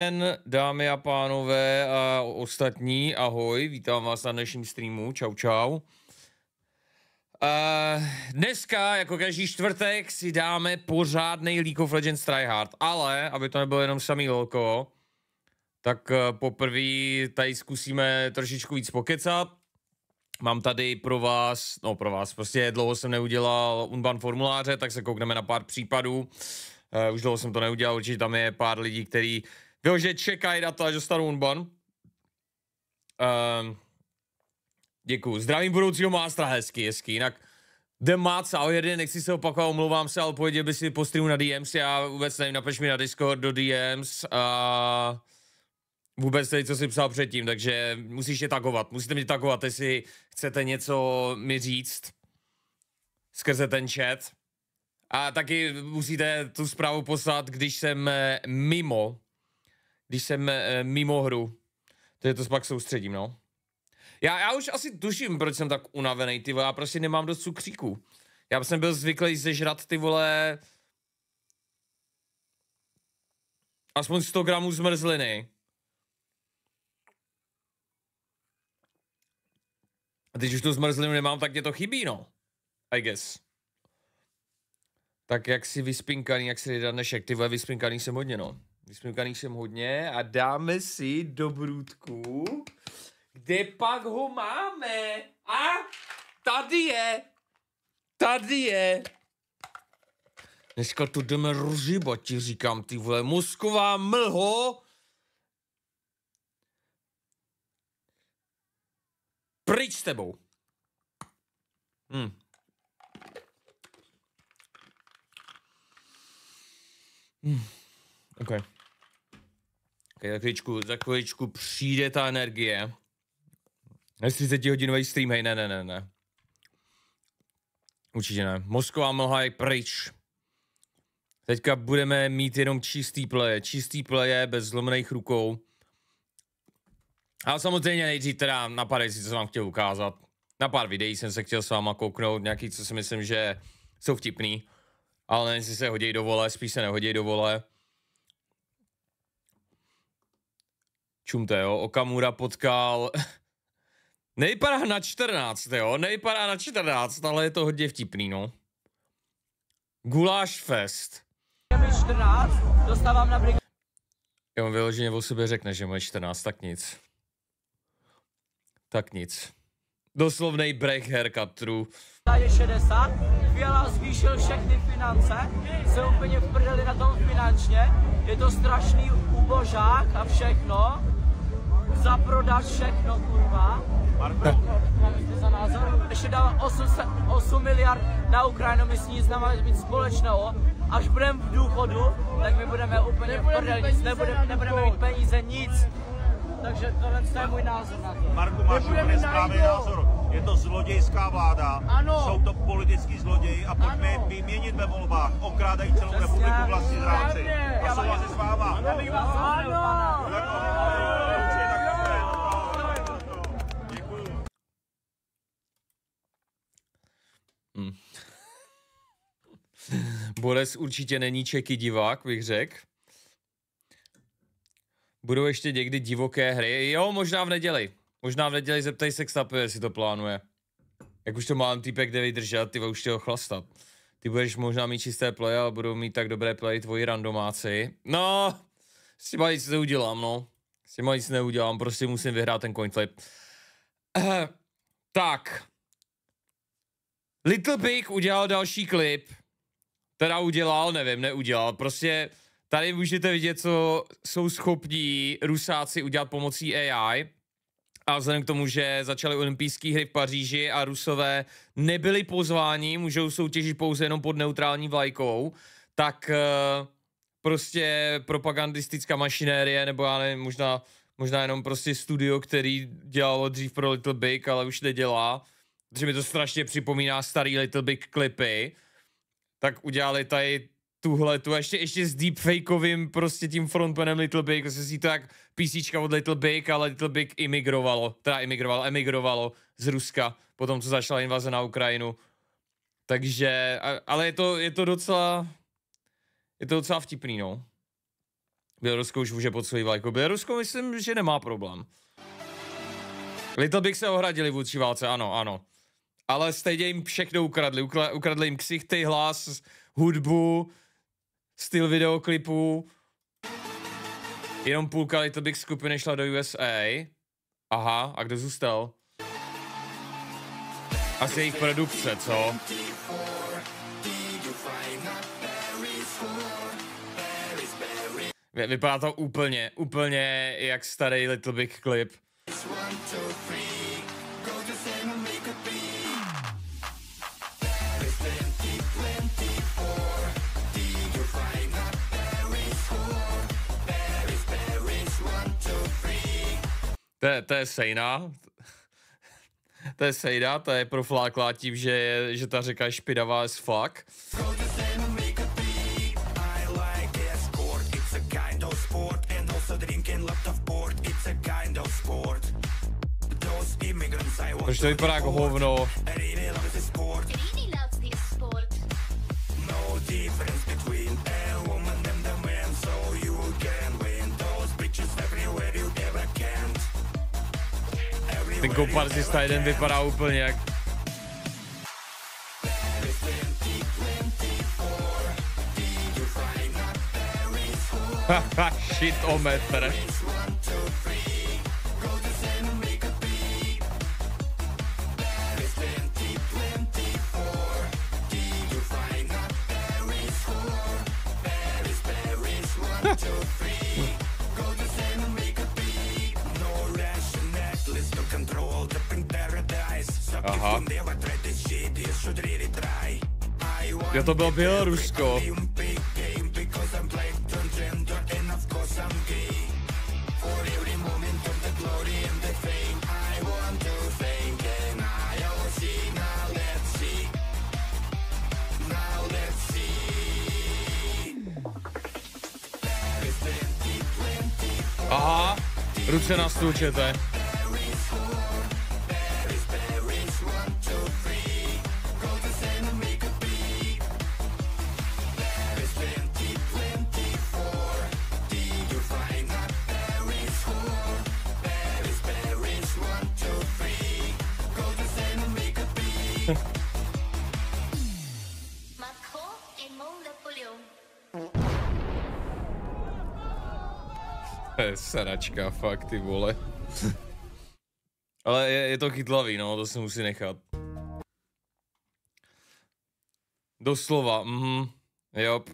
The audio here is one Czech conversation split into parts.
den, dámy a pánové a ostatní, ahoj, vítám vás na dnešním streamu, čau čau. A dneska, jako každý čtvrtek, si dáme pořádný League of Legends tryhard, ale, aby to nebylo jenom samý lolko, tak eh, poprvé tady zkusíme trošičku víc pokecat. Mám tady pro vás, no pro vás, prostě dlouho jsem neudělal Unban formuláře, tak se koukneme na pár případů. Uh, už dlouho jsem to neudělal, určitě tam je pár lidí, který uh, vyloženě čekají na to, až dostanu unban. Um, ehm, děkuju. Zdravím budoucího mástra, hezky, hezky. Jinak jdem mát a jeden, nechci se opakovat, omlouvám se, ale pojeděl by si po streamu na DMs, já vůbec nevím, napiš mi na Discord do DMs a vůbec nevím, co si psal předtím, takže musíš je takovat, musíte mě takovat. jestli chcete něco mi říct skrze ten chat. A taky musíte tu zprávu poslat, když jsem eh, mimo když jsem e, mimo hru. Takže to pak soustředím, no. Já, já už asi tuším, proč jsem tak unavený, ty vole, já prostě nemám dost cukříků. Já jsem byl zvyklý zežrat ty vole aspoň 100 gramů zmrzliny. A teď už tu zmrzlinu nemám, tak mě to chybí, no. I guess. Tak jak si vyspinkaný, jak si jde dnešek, ty vole vyspinkaný jsem hodně, no. My jsme kaníšem hodně a dáme si do brůdku, kde pak ho máme a tady je, tady je. Dneska to jdeme rozjíbat, ti říkám, ty vole, mozková mlho. Pryč s tebou. Hmm. Hmm. Okay za chvíličku, za chvíličku přijde ta energie. Ne 30 hodinový stream, hej, ne, ne, ne, ne. Určitě ne. Mosková mlha je pryč. Teďka budeme mít jenom čistý pleje. Čistý pleje bez zlomených rukou. A samozřejmě nejdřív teda na pár věcí, co jsem vám chtěl ukázat. Na pár videí jsem se chtěl s váma kouknout, nějaký, co si myslím, že jsou vtipný. Ale nevím, jestli se hodí do vole, spíš se nehodí do vole. Čumte, jo, Okamura potkal... Nejpadá na 14, jo, nejpadá na 14, ale je to hodně vtipný, no. Guláš Fest. 14, on vyloženě o sobě řekne, že moje 14, tak nic. Tak nic. Doslovnej break haircut true. Je 60, Fiala zvýšil všechny finance, se úplně v na tom finančně, je to strašný ubožák a všechno zaprodat všechno, kurva. Marko. za názor. Ještě dává 8, 8 miliard na Ukrajinu, my s ní znamená nemáme mít společného. Až budeme v důchodu, tak my budeme úplně v prdel, nic nebudeme, nebudeme mít peníze, nic. Takže tohle je můj názor na to. Marku, máš úplně správný názor. Je to zlodějská vláda, ano. jsou to politický zloději a pojďme ano. vyměnit ve volbách. Okrádají celou Přesně. republiku vlastní zráci. A souhlasí s váma. Ano. Ano. Ano. Boles určitě není čeky divák, bych řekl. Budou ještě někdy divoké hry. Jo, možná v neděli. Možná v neděli zeptej se Xtapu, jestli to plánuje. Jak už to mám týpek kde vydržet, ty už těho chlastat. Ty budeš možná mít čisté play, ale budou mít tak dobré play tvoji randomáci. No, s těma nic neudělám, no. S těma nic neudělám, prostě musím vyhrát ten coin flip. Eh, tak. Little Big udělal další klip teda udělal, nevím, neudělal. Prostě tady můžete vidět, co jsou schopní Rusáci udělat pomocí AI. A vzhledem k tomu, že začaly olympijské hry v Paříži a Rusové nebyli pozváni, můžou soutěžit pouze jenom pod neutrální vlajkou, tak eh, prostě propagandistická mašinérie, nebo já nevím, možná, možná jenom prostě studio, který dělalo dřív pro Little Big, ale už nedělá, protože mi to strašně připomíná starý Little Big klipy, tak udělali tady tuhle tu, ještě, ještě s deepfakeovým prostě tím frontmanem Little Big, se prostě si to jak písíčka od Little Big, ale Little Big imigrovalo, teda imigrovalo, emigrovalo z Ruska, potom co začala invaze na Ukrajinu. Takže, ale je to, je to docela, je to docela vtipný, no. Bělorusko už může pod svojí vlajkou. Bělorusko myslím, že nemá problém. Little Big se ohradili vůči válce, ano, ano ale stejně jim všechno ukradli. Ukla, ukradli jim ksichty, hlas, hudbu, styl videoklipů. Jenom půlka Little Big skupiny šla do USA. Aha, a kdo zůstal? Asi jejich produkce, co? Vypadá to úplně, úplně jak starý Little Big klip. One, two, three. To je, to je sejna. To je sejda, to je profláklá tím, že, je, že ta řeka je špinavá as fuck. Proč to vypadá jako hovno? Ten komparzista jeden vypadá úplně jak... Shit o oh, metr. Jo, to bylo Bělorusko. Aha, ruce na stůl Kafka fakt ty vole. Ale je, je to chytlavý, no, to se musí nechat. Doslova, mhm, jo.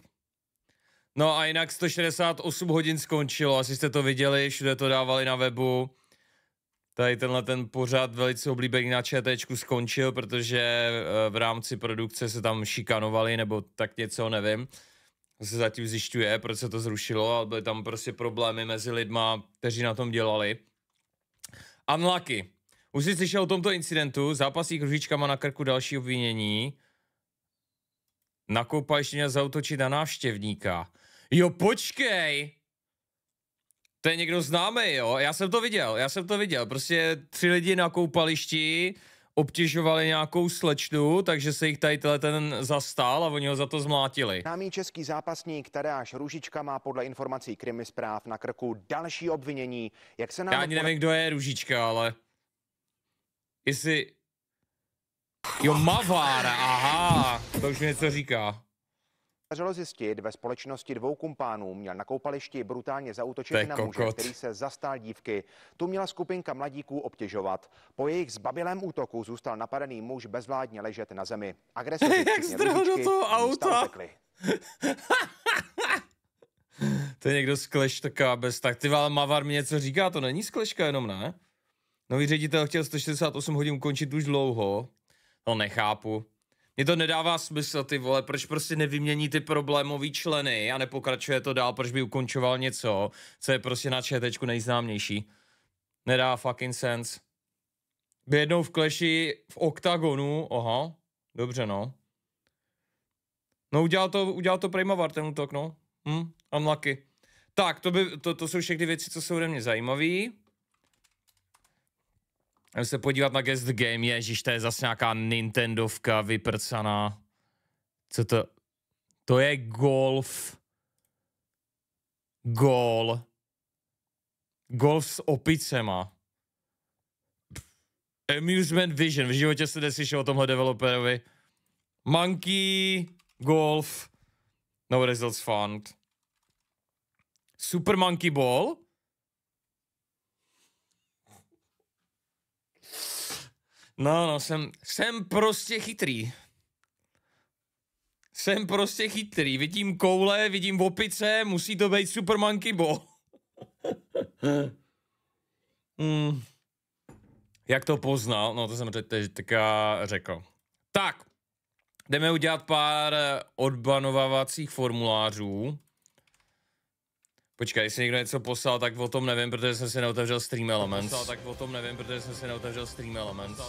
No a jinak 168 hodin skončilo, asi jste to viděli, všude to dávali na webu. Tady tenhle ten pořád velice oblíbený na ČTčku skončil, protože eh, v rámci produkce se tam šikanovali nebo tak něco, nevím se zatím zjišťuje, proč se to zrušilo, ale byly tam prostě problémy mezi lidma, kteří na tom dělali. Unlucky. Už jsi slyšel o tomto incidentu, zápasík Ružička má na krku další obvinění. měl zautočit na návštěvníka. Jo, počkej! To je někdo známý, jo? Já jsem to viděl, já jsem to viděl. Prostě tři lidi na koupališti, obtěžovali nějakou slečnu, takže se jich tady ten zastál a oni ho za to zmlátili. Námý český zápasník Tadeáš Růžička má podle informací Krimi zpráv na krku další obvinění. Jak se nám... Já ani nevím, kdo je Růžička, ale... Jestli... Jo, Mavár, aha, to už mi něco říká. Dařilo zjistit, ve společnosti dvou kumpánů měl na koupališti brutálně zautočit na muže, který se zastál dívky. Tu měla skupinka mladíků obtěžovat. Po jejich zbabilém útoku zůstal napadený muž bezvládně ležet na zemi. Agresivní Jak zdrhl do toho auta. to je někdo z Clash taká bez tak. Ty vál, Mavar mi něco říká, to není z Clashka jenom, ne? Nový ředitel chtěl 168 hodin ukončit už dlouho. To no, nechápu. Mně to nedává smysl, ty vole, proč prostě nevymění ty problémový členy a nepokračuje to dál, proč by ukončoval něco, co je prostě na četečku nejznámější. Nedá fucking sense. By jednou v kleši v oktagonu, oha? dobře no. No udělal to, udělal to Primavar ten útok, no. Hm, unlucky. Tak, to, by, to, to jsou všechny věci, co jsou ode mě zajímavé. Jdeme se podívat na Guest Game, ježiš, to je zase nějaká Nintendovka vyprcaná. Co to? To je golf. Gol. Golf s opicema. Amusement Vision. V životě se neslyšel o tomhle developerovi. Monkey, golf, no results found. Super Monkey Ball? No, no, jsem, jsem prostě chytrý. Jsem prostě chytrý. Vidím koule, vidím opice, musí to být Super Monkey Ball. hmm. Jak to poznal? No, to jsem teď teďka řekl. Tak, jdeme udělat pár eh, odbanovávacích formulářů. Počkej, jestli někdo něco poslal, tak o tom nevím, protože jsem si neotevřel Stream Elements. Poslal, tak o tom nevím, protože jsem si neotevřel Stream Elements.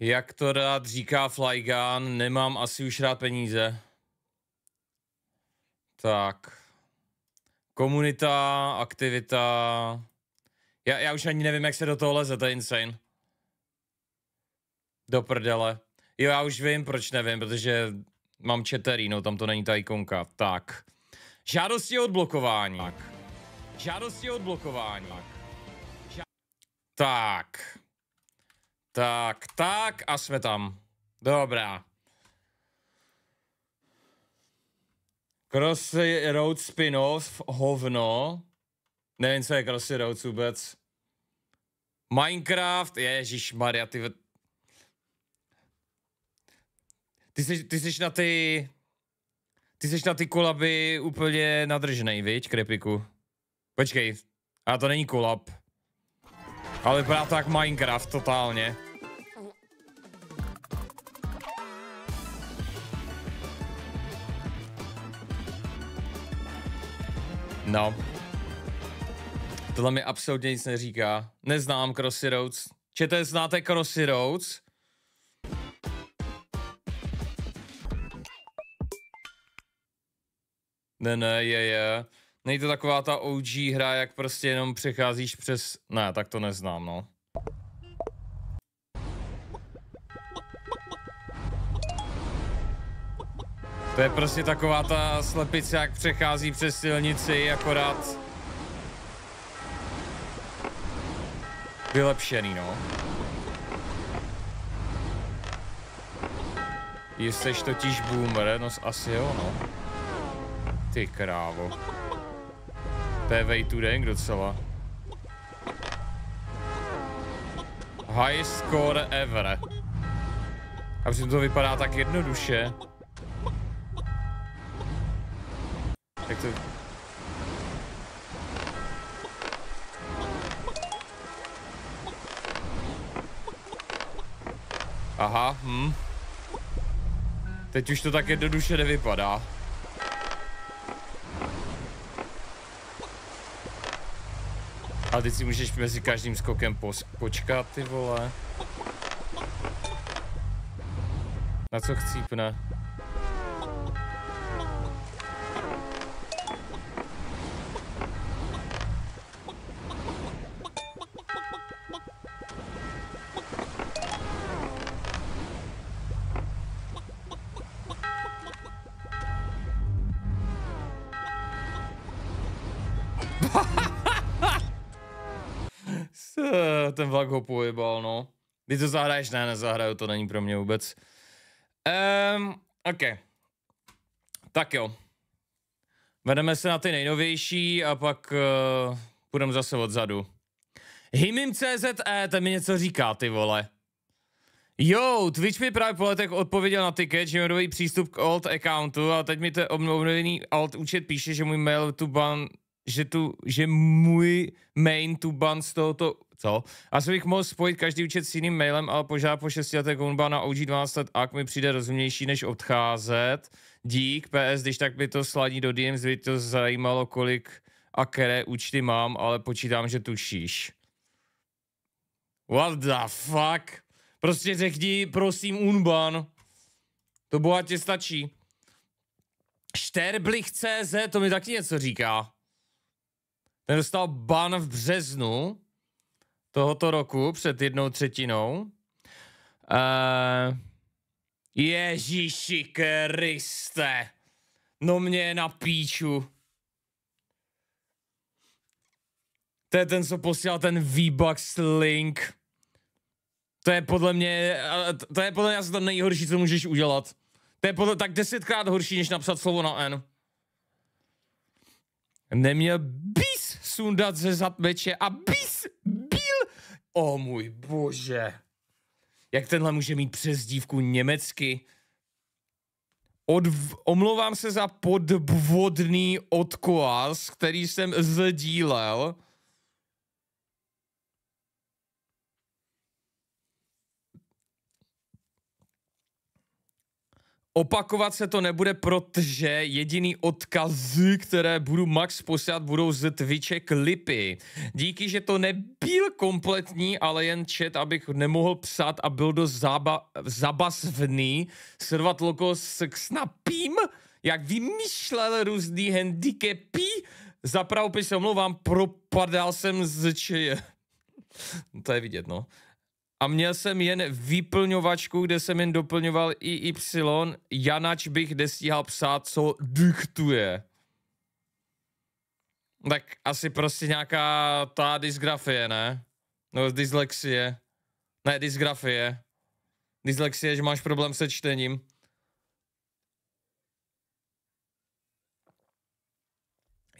Jak to rád říká Flygan, nemám asi už rád peníze. Tak. Komunita, aktivita. Já, já už ani nevím, jak se do toho leze, to je insane. Do prdele. Jo, já už vím, proč nevím, protože mám četerý, no tam to není ta ikonka. Tak. Žádosti o odblokování. Tak. Žádosti o odblokování. Tak. Ža- tak. Tak, tak a jsme tam. Dobrá. Crossroads spin-off, hovno. Nevím, co je Crossroads vůbec. Minecraft, ježíš Maria, ty... Ty jsi, ty jsi na ty ty seš na ty kolaby úplně nadržený, viď, krepiku? Počkej, a to není kolab. Ale vypadá to jak Minecraft totálně. No. Tohle mi absolutně nic neříká. Neznám Crossy Roads. Čete, znáte Crossy Roads? Ne, ne, je, je. Není to taková ta OG hra, jak prostě jenom přecházíš přes... Ne, tak to neznám, no. To je prostě taková ta slepice, jak přechází přes silnici, akorát... Vylepšený, no. Jsteš totiž boomer, no asi jo, no. Ty krávo. PV tu den docela. High score ever. A přitom to vypadá tak jednoduše. Jak to... Aha, hm. Teď už to tak jednoduše nevypadá. A teď si můžeš mezi každým skokem počkat, ty vole. Na co chcípne? Ten vlak ho pojebal, no. Ty to zahraješ? Ne, nezahraju, to není pro mě vůbec. Um, OK. Tak jo. Vedeme se na ty nejnovější a pak uh, půjdeme zase odzadu. CZE, eh, ten mi něco říká, ty vole. Jo, Twitch mi právě po letech odpověděl na ticket, že nový přístup k alt accountu a teď mi to obnovený alt účet píše, že můj mail tu ban že, tu, že můj main tu ban z tohoto, co? A se bych mohl spojit každý účet s jiným mailem, ale požádá po 6 letech on na OG 12 let, ak mi přijde rozumnější, než odcházet. Dík, PS, když tak by to sladí do DMs, by to zajímalo, kolik a které účty mám, ale počítám, že tušíš. What the fuck? Prostě řekni, prosím, Unban. To bohatě stačí. Šterblich.cz, to mi taky něco říká. Ten dostal ban v březnu tohoto roku před jednou třetinou. Uh, Ježíši Kriste. No mě na píču. To je ten, co posílal ten v link. To je podle mě, eh, to je podle mě asi to nejhorší, co můžeš udělat. To je podle, tak desetkrát horší, než napsat slovo na N neměl bis sundat ze meče a bis byl. O oh, můj bože. Jak tenhle může mít dívku německy? Od, omlouvám se za podvodný odkoaz, který jsem zdílel. Opakovat se to nebude, protože jediný odkazy, které budu max posílat, budou z Twitche klipy. Díky, že to nebyl kompletní, ale jen chat, abych nemohl psát a byl dost zába, zabasvný. Srvat logo s snapím, jak vymýšlel různý handicapy. Za pravopis se omlouvám, propadal jsem z če... to je vidět, no a měl jsem jen vyplňovačku, kde jsem jen doplňoval i Y, Janač bych nestíhal psát, co diktuje. Tak asi prostě nějaká ta dysgrafie, ne? No, dyslexie. Ne, dysgrafie. Dyslexie, že máš problém se čtením.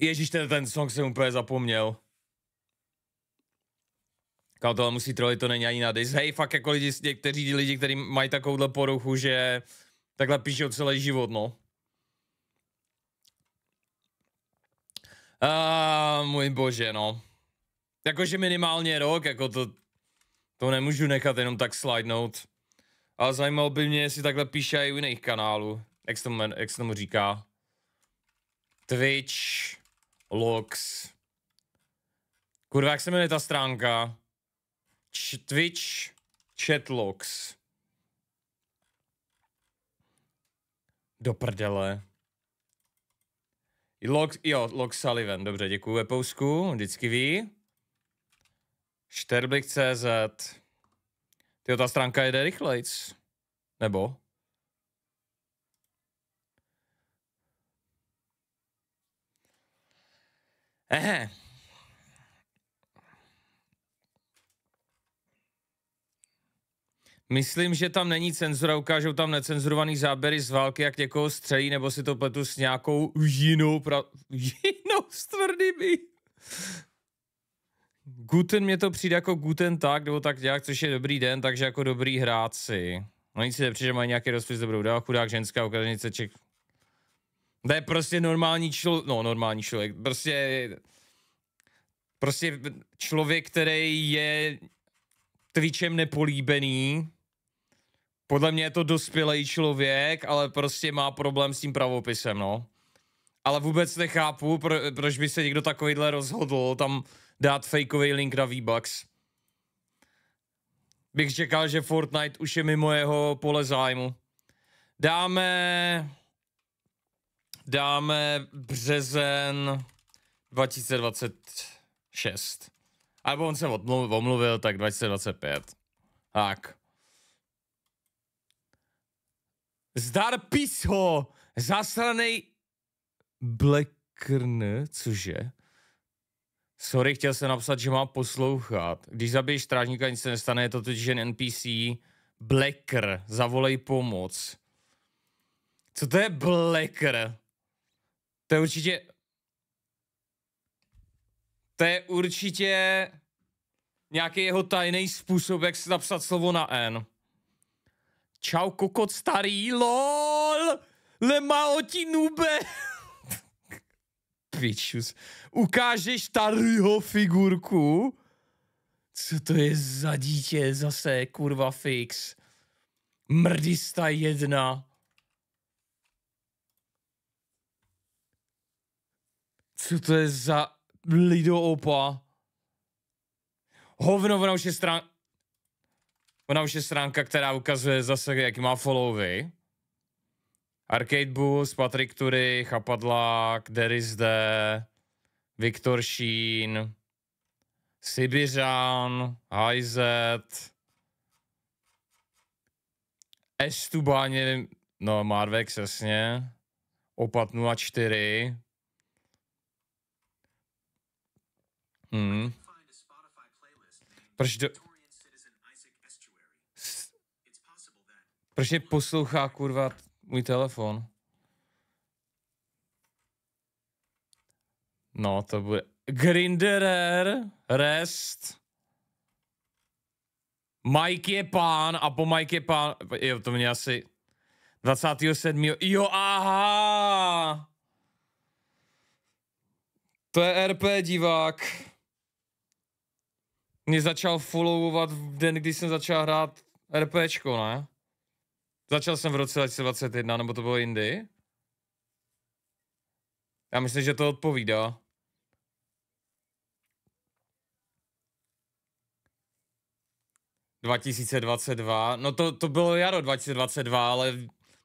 Ježíš, ten, ten song jsem úplně zapomněl. Kámo, tohle musí trolit, to není ani na dis. Hej, fakt jako lidi, někteří lidi, kteří mají takovouhle poruchu, že takhle píšou celý život, no. A, ah, můj bože, no. Jakože minimálně rok, jako to, to nemůžu nechat jenom tak slidnout. A zajímalo by mě, jestli takhle píše i u jiných kanálů. Jak se tomu, jak se tomu říká? Twitch, Logs. Kurva, jak se jmenuje ta stránka? Twitch Chatlocks, Do prdele. Log, jo, Log Sullivan, dobře, děkuji Wepousku, vždycky ví. Šterblik.cz Tyjo, ta stránka jede rychlejc. Nebo? Ehe. Myslím, že tam není cenzura, ukážou tam necenzurovaný záběry z války, jak někoho střelí, nebo si to pletu s nějakou jinou, pra... jinou s tvrdými. Guten mě to přijde jako Guten tak, nebo tak nějak, což je dobrý den, takže jako dobrý hráci. No nic si nepřijde, že mají nějaký rozpis dobrou dál, chudák ženská ukrajinice ček. To je prostě normální člověk, no normální člověk, prostě, prostě člověk, který je Twitchem nepolíbený, podle mě je to dospělý člověk, ale prostě má problém s tím pravopisem, no. Ale vůbec nechápu, pro, proč by se někdo takovýhle rozhodl tam dát fakeový link na V-Bucks. Bych čekal, že Fortnite už je mimo jeho pole zájmu. Dáme... Dáme březen 2026. Alebo on se omluvil, tak 2025. Tak. Zdar písho! Zasranej... Blackrn, cože? Sorry, chtěl jsem napsat, že má poslouchat. Když zabiješ strážníka, nic se nestane, je to totiž jen NPC. Blacker, zavolej pomoc. Co to je Blacker? To je určitě... To je určitě nějaký jeho tajný způsob, jak se napsat slovo na N. Čau, kokot starý, lol! Lema oti nube! Pičus. Ukážeš starýho figurku? Co to je za dítě zase, kurva fix? Mrdista jedna. Co to je za lidoopa? Hovno v je stran Ona už je stránka, která ukazuje zase, jaký má followy. Arcade bus Patrick Tury, Chapadlak, Derizde, Viktor Šín, Sibiřan, Hajzet, Estubáně, no Marvex jasně, Opat 04. Hmm. Proč do... Proč mě poslouchá, kurva, můj telefon? No, to bude... Grinderer, rest. Mike je pán a po Mike je pán... Jo, to mě asi... 27. Jo, aha! To je RP divák. Mě začal followovat v den, kdy jsem začal hrát RPčko, ne? Začal jsem v roce 2021, nebo to bylo jindy? Já myslím, že to odpovídá. ...2022, no to, to bylo jaro 2022, ale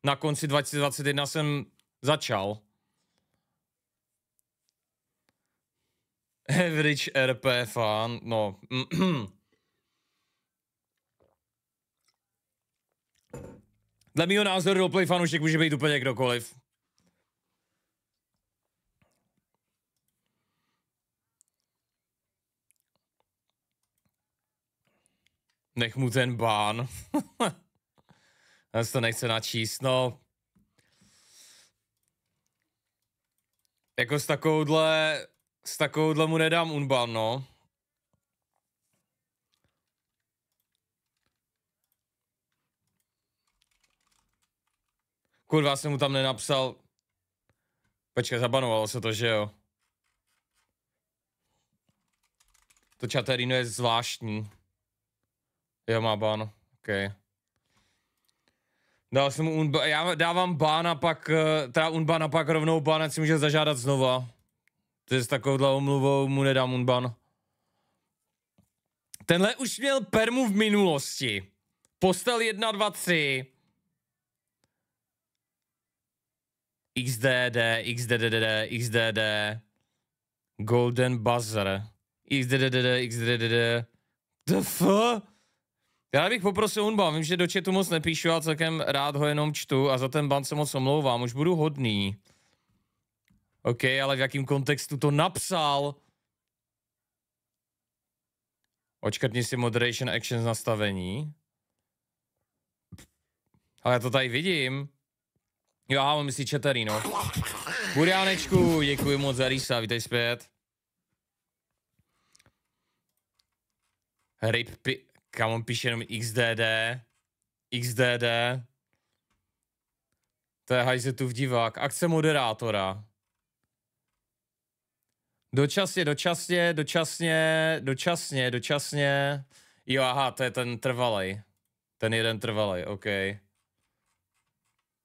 na konci 2021 jsem začal. Average RP fan, no... Hmm. Dle mýho názoru roleplay fanoušek může být úplně kdokoliv. Nech mu ten bán. Já to nechce načíst, no. Jako s takovouhle, s takovouhle mu nedám unban, no. Kurva, jsem mu tam nenapsal. Počkej, zabanovalo se to, že jo? To Čaterino je zvláštní. Jo, má ban. OK. Dal jsem mu unba, já dávám bána pak, eh, teda unbana pak rovnou ban, si může zažádat znova. To je s takovouhle omluvou mu nedám unban. Tenhle už měl permu v minulosti. Postel 1, 2, 3. XDD, XDDD, XDD, Golden Buzzer, XDDD, XDDD, DF? Já bych poprosil Unba, vím, že do chatu moc nepíšu, a celkem rád ho jenom čtu a za ten ban se moc omlouvám, už budu hodný. OK, ale v jakém kontextu to napsal? Očkrtni si moderation actions nastavení. Ale já to tady vidím. Jo, on myslí četerý, no. Buriánečku, děkuji moc za rýsa, vítej zpět. Ryb, pi... kam on píše jenom XDD. XDD. To je v divák. Akce moderátora. Dočasně, dočasně, dočasně, dočasně, dočasně. Jo, aha, to je ten trvalej. Ten jeden trvalej, Okay.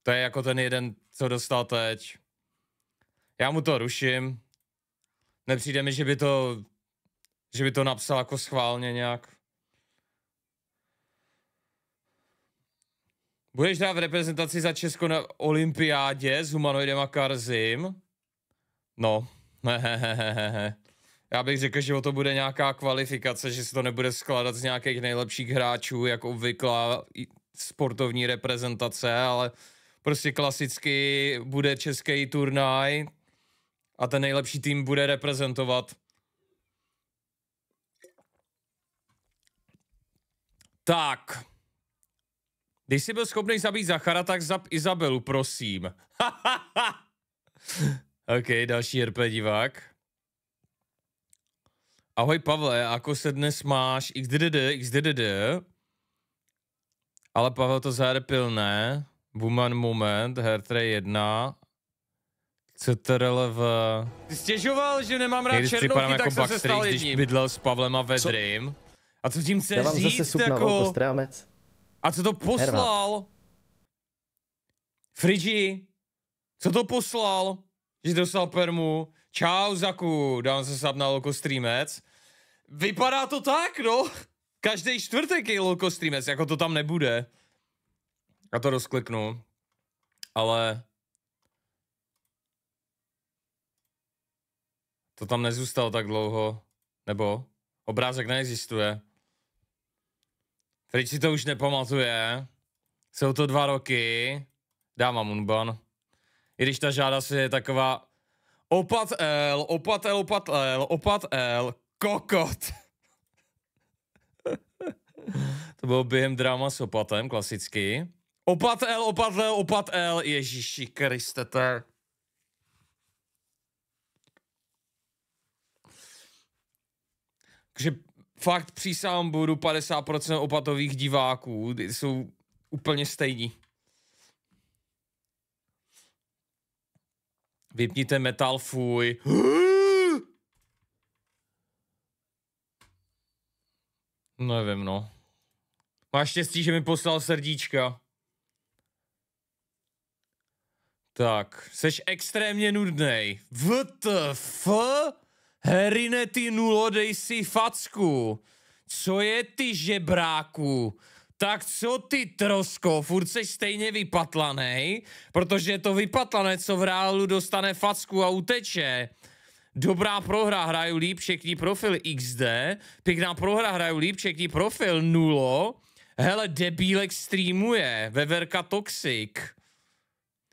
To je jako ten jeden, co dostal teď. Já mu to ruším. Nepřijde mi, že by to, že by to napsal jako schválně nějak. Budeš dát v reprezentaci za Česko na olympiádě s humanoidem a Karzim? No, Já bych řekl, že o to bude nějaká kvalifikace, že se to nebude skládat z nějakých nejlepších hráčů, jak obvyklá sportovní reprezentace, ale prostě klasicky bude český turnaj a ten nejlepší tým bude reprezentovat. Tak. Když jsi byl schopný zabít Zachara, tak zap Izabelu, prosím. ok, další RP divák. Ahoj Pavle, jako se dnes máš? XDDD, XDDD. Ale Pavel to zarepil, ne? Woman Moment, Hertray 1, CTRL v... Ty stěžoval, že nemám rád Když černochy, tak jako se stal jedním. Když bydlel s Pavlem a Vedrym. Co? A co tím chce říct, zase jako... A co to poslal? Herva. Frigi, co to poslal? Že dostal permu. Čau, Zaku, dám se sub na loko Streamec. Vypadá to tak, no. Každý čtvrtek je Loco Streamec, jako to tam nebude. Já to rozkliknu, ale to tam nezůstalo tak dlouho, nebo obrázek neexistuje. Frič si to už nepamatuje, jsou to dva roky, dám vám unban. I když ta žáda si je taková opat L, opat L, opat L, opat L, kokot. to bylo během drama s opatem, klasicky. Opat L, opat L, opat L, ježíši kristete. Takže fakt přísám budu 50% opatových diváků, jsou úplně stejní. Vypněte metal, fuj. Nevím, no. Máš štěstí, že mi poslal srdíčka. Tak, seš extrémně nudnej. VTF? Herine ty nulo, dej si facku. Co je ty žebráku? Tak co ty trosko, furt seš stejně vypatlanej, protože to vypatlané, co v reálu dostane facku a uteče. Dobrá prohra, hraju líp, všechny profil XD. Pěkná prohra, hraju líp, všechny profil nulo. Hele, debílek streamuje, veverka toxic.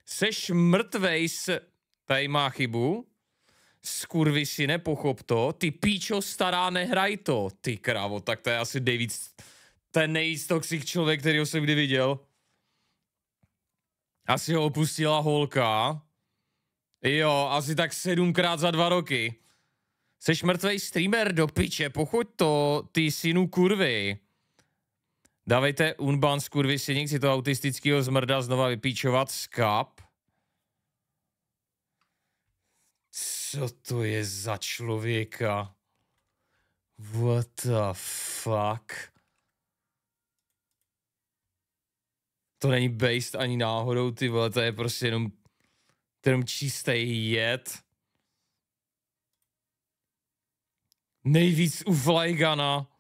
Seš mrtvej s... Tady má chybu. Skurvy si nepochop to. Ty píčo stará, nehraj to. Ty krávo, tak to je asi David... Ten nejvíc toxic člověk, který jsem kdy viděl. Asi ho opustila holka. Jo, asi tak sedmkrát za dva roky. Seš mrtvej streamer do piče, pochoď to, ty synu kurvy. Dávejte Unban skurviseník si to autistického zmrda znova vypíčovat z kap. Co to je za člověka? What the fuck? To není based ani náhodou, ty vole, to je prostě jenom, jenom čistý jed. Nejvíc u Flygana.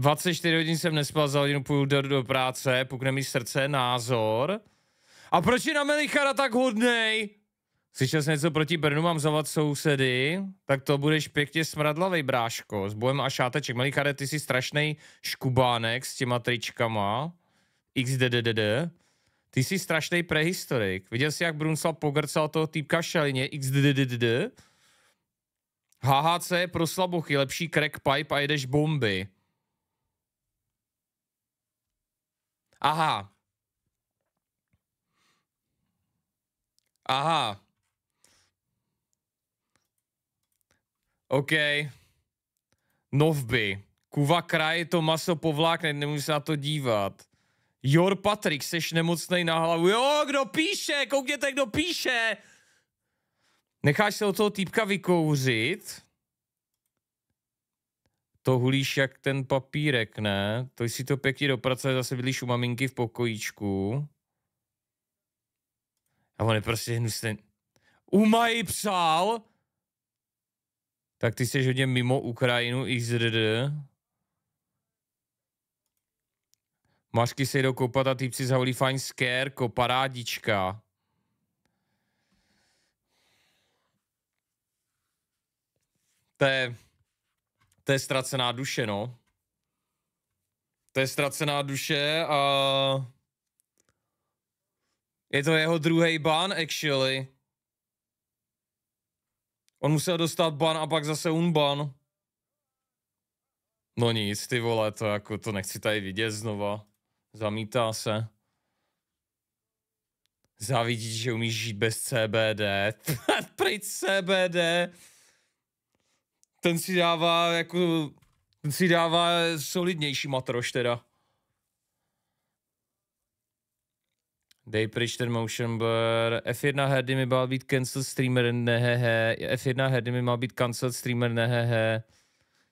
24 hodin jsem nespal, za hodinu půjdu do práce, pukne mi srdce, názor. A proč je na Melichara tak hodnej? Slyšel jsem něco proti Brnu, mám zavat sousedy, tak to budeš pěkně smradlavý bráško, s bojem a šáteček. Melichare, ty jsi strašný škubánek s těma tričkama. XDDDD. Ty jsi strašný prehistorik. Viděl jsi, jak Brunslav pogrcal toho týpka v šalině? XDDDD. HHC pro slabochy, lepší crack pipe a jedeš bomby. Aha. Aha. OK. Novby. Kuva kraj, to maso povlákne, nemůžu se na to dívat. Jor Patrik, seš nemocný na hlavu. Jo, kdo píše, koukněte, kdo píše. Necháš se od toho týpka vykouřit to hulíš jak ten papírek, ne? To si to pěkně dopracuje, zase bydlíš u maminky v pokojíčku. A on je prostě hnusný. Umají psal! Tak ty jsi hodně mimo Ukrajinu, XDD. Mařky se jdou koupat a týpci zavolí fajn skérko, parádička. To je... To je ztracená duše, no. To je ztracená duše a... Je to jeho druhý ban, actually. On musel dostat ban a pak zase unban. No nic, ty vole, to jako, to nechci tady vidět znova. Zamítá se. Závidí, že umíš žít bez CBD. Pryč CBD ten si dává jako, ten si dává solidnější matroš teda. Dej pryč ten motion blur. F1 herdy mi má být cancel streamer, nehehe. F1 herdy mi má být cancel streamer, nehehe.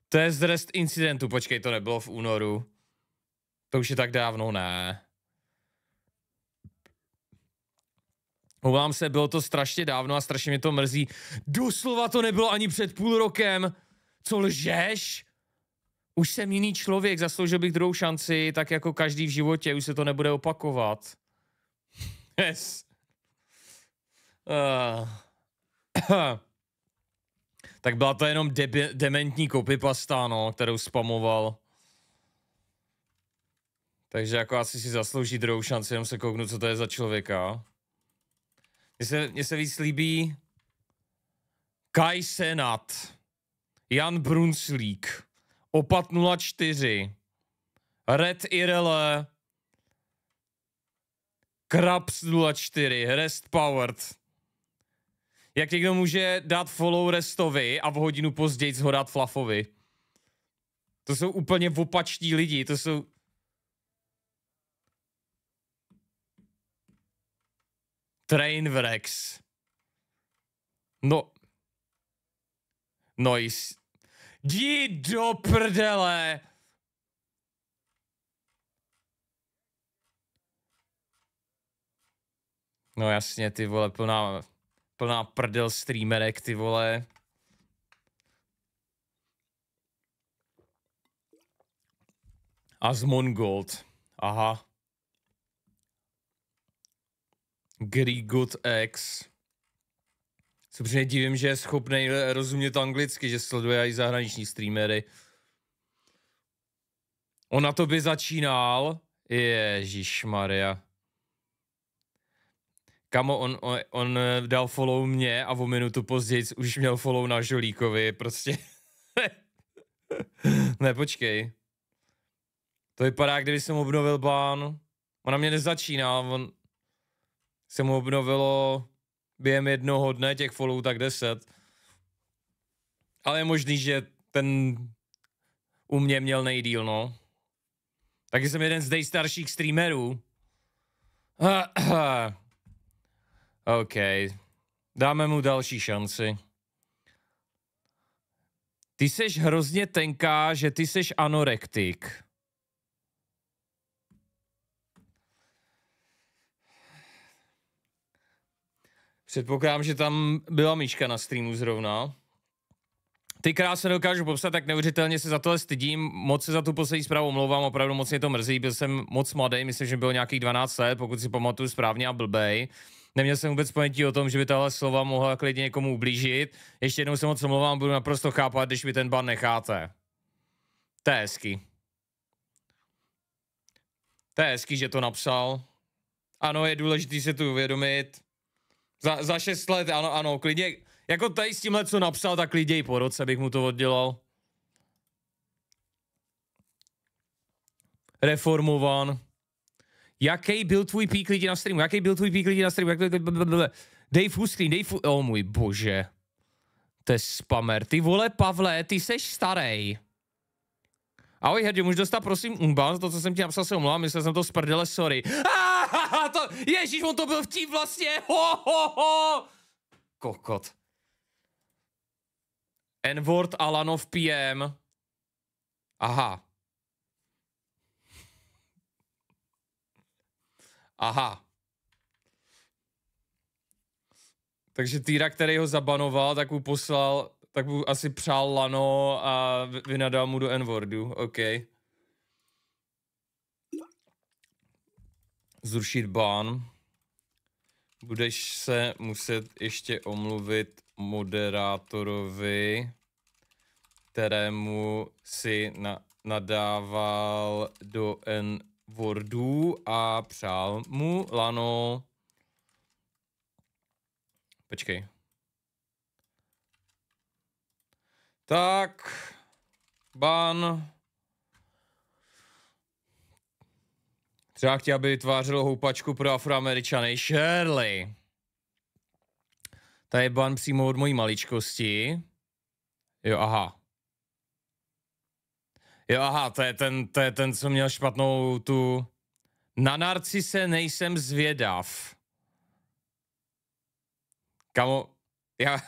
To je z rest incidentu, počkej, to nebylo v únoru. To už je tak dávno, ne. Ovám se, bylo to strašně dávno a strašně mě to mrzí. Doslova to nebylo ani před půl rokem. Co lžeš? Už jsem jiný člověk, zasloužil bych druhou šanci, tak jako každý v životě, už se to nebude opakovat. Yes. Uh. tak byla to jenom de- dementní copypasta, no, kterou spamoval. Takže jako asi si zaslouží druhou šanci, jenom se kouknu, co to je za člověka. Mně se, mně se víc líbí Kai Senat, Jan Brunslík, Opat 04, Red Irele, Krabs 04, Rest Powered. Jak někdo může dát follow Restovi a v hodinu později zhodat Flafovi? To jsou úplně opační lidi, to jsou... Trainwrecks. No. Noise. Jdi do prdele! No jasně, ty vole, plná, plná prdel streamerek, ty vole. Asmongold. Aha. Gary Good X. Se přesně divím, že je schopný rozumět anglicky, že sleduje i zahraniční streamery. On na to by začínal. Ježíš Maria. Kamo, on, on, on, dal follow mě a o minutu později už měl follow na Žolíkovi, prostě. ne, počkej. To vypadá, kdyby jsem obnovil bán. Ona mě nezačíná, on, se mu obnovilo během jednoho dne těch followů tak 10. Ale je možný, že ten u mě měl nejdíl, no. Taky jsem jeden z nejstarších streamerů. OK. Dáme mu další šanci. Ty seš hrozně tenká, že ty seš anorektik. Předpokládám, že tam byla Míška na streamu zrovna. Ty krásně dokážu popsat, tak neuvěřitelně se za tohle stydím. Moc se za tu poslední zprávu omlouvám, opravdu moc mě to mrzí. Byl jsem moc mladý, myslím, že byl nějakých 12 let, pokud si pamatuju správně a blbej. Neměl jsem vůbec ponětí o tom, že by tahle slova mohla klidně někomu ublížit. Ještě jednou se moc omlouvám, budu naprosto chápat, když mi ten ban necháte. To je hezky. To je hezky, že to napsal. Ano, je důležité si tu uvědomit, za, za šest let, ano, ano, klidně, jako tady s tímhle, co napsal, tak klidně i po roce bych mu to oddělal. Reformovan. Jaký byl tvůj pík lidi na streamu? Jaký byl tvůj pík lidi na streamu? Jaký... Dave Husklin, Dave... U... Oh můj bože. To je spamer. Ty vole, Pavle, ty seš starý. Ahoj, Herdě, můžu dostat prosím unban, to, co jsem ti napsal, se omlouvám, myslel jsem to z prdele, sorry. Ah! Haha, to, ježíš, on to byl vtip vlastně, ho, ho, ho. Kokot. Enward Alanov PM. Aha. Aha. Takže týra, který ho zabanoval, tak mu poslal, tak mu asi přál lano a vynadal mu do Enwardu. okej. Okay. zrušit ban. Budeš se muset ještě omluvit moderátorovi, kterému si na, nadával do N Wordu a přál mu lano. Počkej. Tak, ban. Třeba chtěl, aby vytvářelo houpačku pro afroameričany. Shirley. Ta je ban přímo od mojí maličkosti. Jo, aha. Jo, aha, to je ten, to je ten co měl špatnou tu... Na narcise nejsem zvědav. Kamo, já...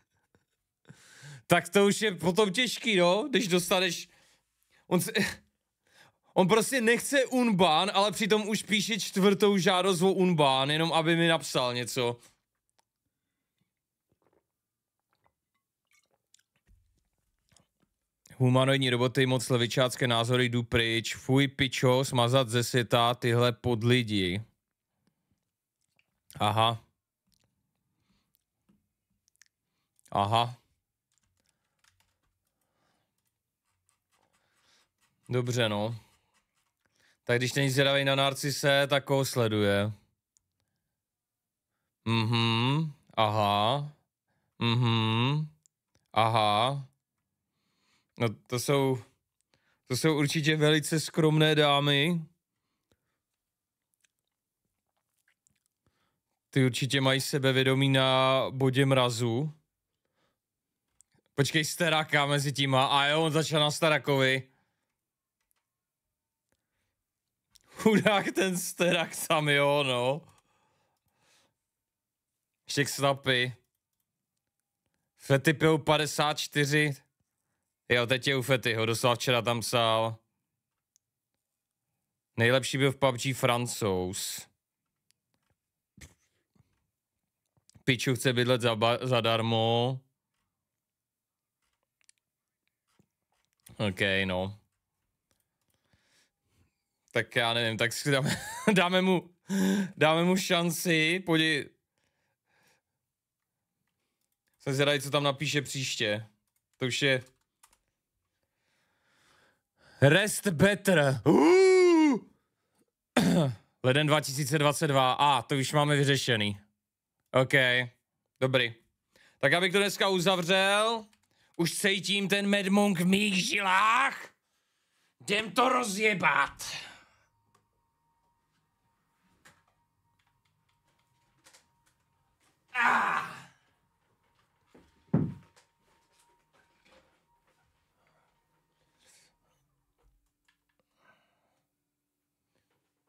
tak to už je potom těžký, no, když dostaneš... On se... On prostě nechce Unban, ale přitom už píše čtvrtou žádost o Unban, jenom aby mi napsal něco. Humanoidní roboty, moc levičácké názory, jdu pryč. Fuj, pičo, smazat ze světa tyhle podlidi. Aha. Aha. Dobře, no. Tak když není zvědavý na Narcise, tak ho sleduje? Mhm, aha, mhm, aha. No to jsou, to jsou určitě velice skromné dámy. Ty určitě mají sebevědomí na bodě mrazu. Počkej, staraka mezi tím a jo, on začal na starakovi. Chudák ten sterak tam, jo, no. Všech snapy. Fety pil 54. Jo, teď je u Fetyho, doslova včera tam psal. Nejlepší byl v PUBG francouz. Piču chce bydlet za zadarmo. OK, no tak já nevím, tak si dáme, dáme mu, dáme mu šanci, podívej. Jsem zvědavý, co tam napíše příště. To už je... Rest better. Uh! Leden 2022. A, ah, to už máme vyřešený. OK, dobrý. Tak abych to dneska uzavřel, už cítím ten medmunk v mých žilách. Jdem to rozjebat.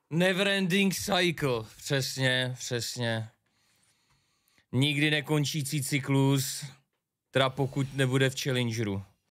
Neverending cycle, přesně, přesně. Nikdy nekončící cyklus, teda pokud nebude v challengeru.